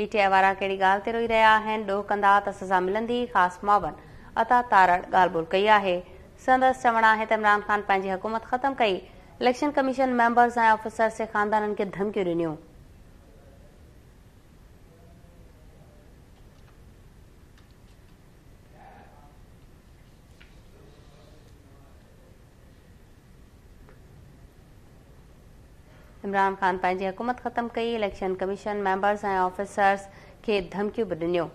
PTI वारा कहिड़ी ॻाल्हि ते रोई रहिया आहिनि डोह कंदा त सज़ा मिलंदी ख़ासि मावन अता तारड़ ॻाल्हि ॿोल कई आहे संदसि चवणु आहे त इमरान ख़ान पंहिंजी हुकूमत ख़तमु कई इलेक्शन कमीशन मेंबर्स ऐं ऑफिसर्स खे ख़ानदाननि खे धमकियूं ॾिनियूं इमरान ख़ान पंहिंजी हुकूमत ख़तमु कई इलेक्शन कमीशन मेंबर्स ऐं ऑफिसर्स खे धमकियूं बि ॾिनियूं